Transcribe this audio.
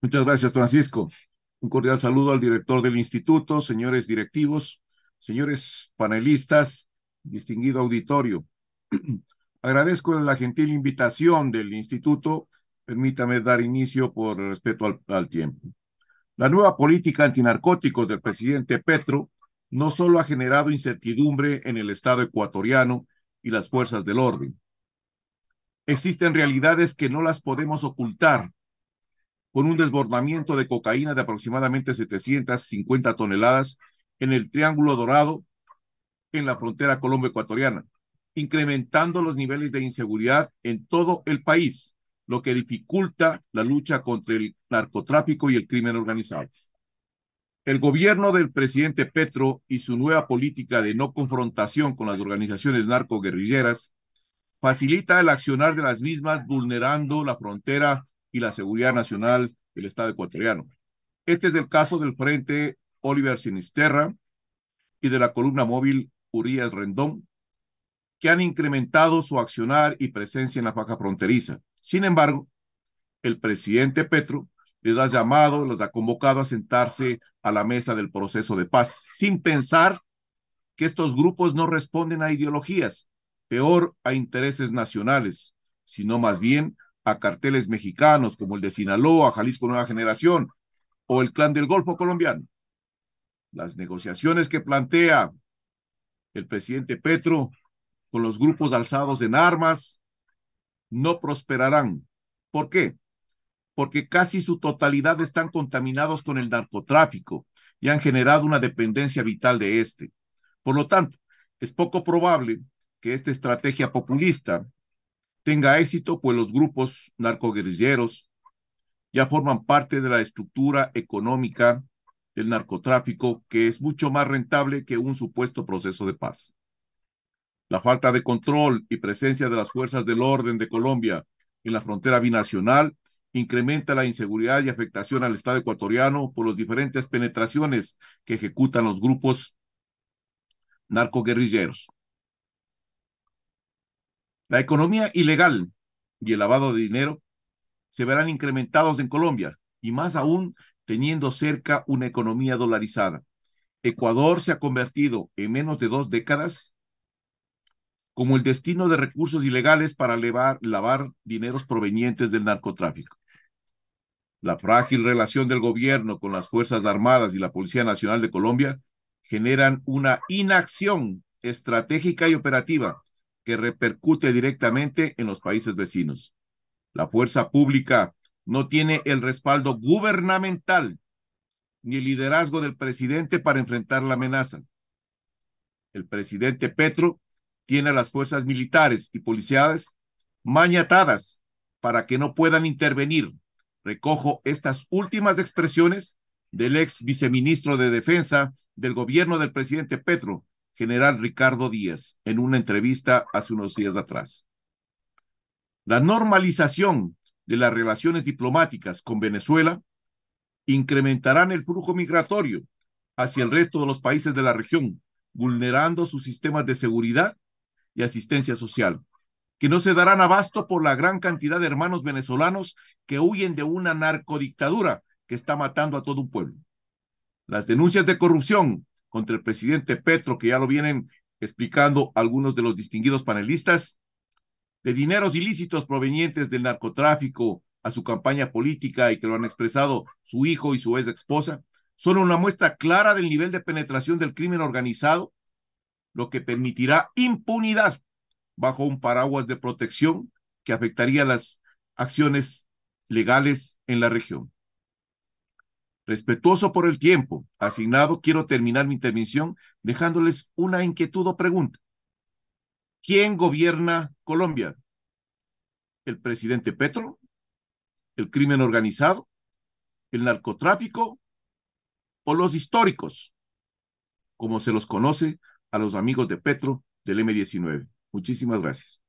Muchas gracias, Francisco. Un cordial saludo al director del instituto, señores directivos, señores panelistas, distinguido auditorio. Agradezco la gentil invitación del instituto. Permítame dar inicio por respeto al, tiempo. La nueva política antinarcótico del presidente Petro no solo ha generado incertidumbre en el Estado ecuatoriano y las fuerzas del orden. Existen realidades que no las podemos ocultar con un desbordamiento de cocaína de aproximadamente 750 toneladas en el Triángulo Dorado en la frontera colombo-ecuatoriana, incrementando los niveles de inseguridad en todo el país, lo que dificulta la lucha contra el narcotráfico y el crimen organizado. El gobierno del presidente Petro y su nueva política de no confrontación con las organizaciones narcoguerrilleras facilita el accionar de las mismas vulnerando la frontera y la seguridad nacional del Estado ecuatoriano. Este es el caso del Frente Oliver Sinisterra y de la columna móvil Urias Rendón, que han incrementado su accionar y presencia en la faja fronteriza. Sin embargo, el presidente Petro les ha llamado, los ha convocado a sentarse a la mesa del proceso de paz, sin pensar que estos grupos no responden a ideologías, peor a intereses nacionales, sino más bien a a carteles mexicanos como el de Sinaloa, Jalisco Nueva Generación o el Clan del Golfo colombiano. Las negociaciones que plantea el presidente Petro con los grupos alzados en armas no prosperarán. ¿Por qué? Porque casi su totalidad están contaminados con el narcotráfico y han generado una dependencia vital de este. Por lo tanto, es poco probable que esta estrategia populista tenga éxito, pues los grupos narcoguerrilleros ya forman parte de la estructura económica del narcotráfico, que es mucho más rentable que un supuesto proceso de paz. La falta de control y presencia de las fuerzas del orden de Colombia en la frontera binacional incrementa la inseguridad y afectación al Estado ecuatoriano por las diferentes penetraciones que ejecutan los grupos narcoguerrilleros. La economía ilegal y el lavado de dinero se verán incrementados en Colombia y más aún teniendo cerca una economía dolarizada. Ecuador se ha convertido en menos de dos décadas como el destino de recursos ilegales para lavar dineros provenientes del narcotráfico. La frágil relación del gobierno con las Fuerzas Armadas y la Policía Nacional de Colombia generan una inacción estratégica y operativa que repercute directamente en los países vecinos. La fuerza pública no tiene el respaldo gubernamental ni el liderazgo del presidente para enfrentar la amenaza. El presidente Petro tiene a las fuerzas militares y policiales mañatadas para que no puedan intervenir. Recojo estas últimas expresiones del ex viceministro de Defensa del gobierno del presidente Petro, general Ricardo Díaz en una entrevista hace unos días atrás. La normalización de las relaciones diplomáticas con Venezuela incrementarán el flujo migratorio hacia el resto de los países de la región, vulnerando sus sistemas de seguridad y asistencia social, que no se darán abasto por la gran cantidad de hermanos venezolanos que huyen de una narcodictadura que está matando a todo un pueblo. Las denuncias de corrupción contra el presidente Petro, que ya lo vienen explicando algunos de los distinguidos panelistas, de dineros ilícitos provenientes del narcotráfico a su campaña política y que lo han expresado su hijo y su ex esposa, son una muestra clara del nivel de penetración del crimen organizado, lo que permitirá impunidad bajo un paraguas de protección que afectaría las acciones legales en la región. Respetuoso por el tiempo asignado, quiero terminar mi intervención dejándoles una inquietud o pregunta. ¿Quién gobierna Colombia? ¿El presidente Petro? ¿El crimen organizado? ¿El narcotráfico? ¿O los históricos? Como se los conoce a los amigos de Petro del M19. Muchísimas gracias.